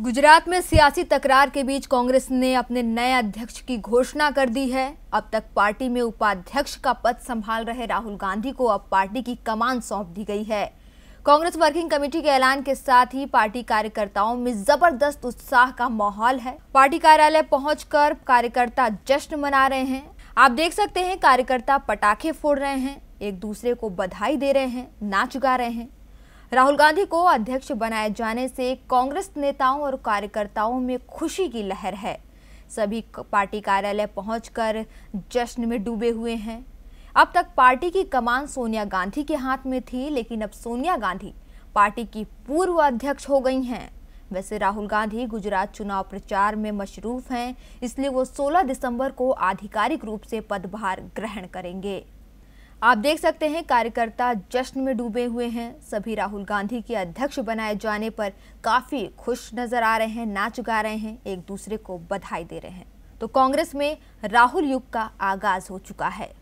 गुजरात में सियासी तकरार के बीच कांग्रेस ने अपने नए अध्यक्ष की घोषणा कर दी है अब तक पार्टी में उपाध्यक्ष का पद संभाल रहे राहुल गांधी को अब पार्टी की कमान सौंप दी गई है कांग्रेस वर्किंग कमेटी के ऐलान के साथ ही पार्टी कार्यकर्ताओं में जबरदस्त उत्साह का माहौल है पार्टी कार्यालय पहुँच कर कार्यकर्ता जश्न मना रहे हैं आप देख सकते हैं कार्यकर्ता पटाखे फोड़ रहे हैं एक दूसरे को बधाई दे रहे हैं नाच गा रहे हैं राहुल गांधी को अध्यक्ष बनाए जाने से कांग्रेस नेताओं और कार्यकर्ताओं में खुशी की लहर है सभी पार्टी कार्यालय पहुंचकर जश्न में डूबे हुए हैं अब तक पार्टी की कमान सोनिया गांधी के हाथ में थी लेकिन अब सोनिया गांधी पार्टी की पूर्व अध्यक्ष हो गई हैं वैसे राहुल गांधी गुजरात चुनाव प्रचार में मशरूफ हैं इसलिए वो 16 दिसंबर को आधिकारिक रूप से पदभार ग्रहण करेंगे आप देख सकते हैं कार्यकर्ता जश्न में डूबे हुए हैं सभी राहुल गांधी के अध्यक्ष बनाए जाने पर काफ़ी खुश नजर आ रहे हैं नाच गा रहे हैं एक दूसरे को बधाई दे रहे हैं तो कांग्रेस में राहुल युग का आगाज हो चुका है